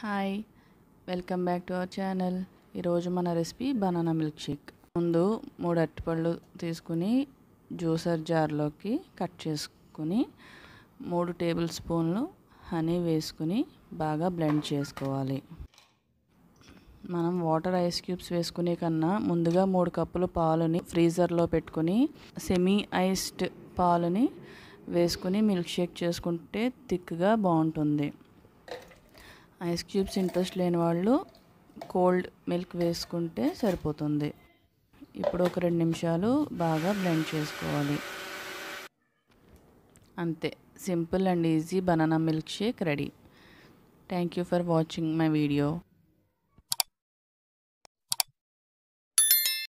hi welcome back to our channel ఈరోజు మన recipe banana milk shake ముందు మూడు అరటిపళ్ళు తీసుకుని జ్యూసర్ జార్లోకి కట్ చేసుకుని మూడు టేబుల్ స్పూన్లు హనీ వేసుకుని బాగా బ్లెండ్ చేసుకోవాలి మనం వాటర్ ఐస్ క్యూబ్స్ వేసుకునే కన్నా ముందుగా మూడు కప్పులు పాలుని ఫ్రీజర్లో పెట్టుకుని సెమీ ఐస్డ్ పాలుని వేసుకుని మిల్క్ షేక్ చేసుకుంటే థిక్గా బాగుంటుంది ఐస్ క్యూబ్స్ ఇంట్రెస్ట్ లేని వాళ్ళు కోల్డ్ మిల్క్ వేసుకుంటే సరిపోతుంది ఇప్పుడు ఒక రెండు నిమిషాలు బాగా బ్లెండ్ చేసుకోవాలి అంతే simple and easy banana milkshake ready thank you for watching my video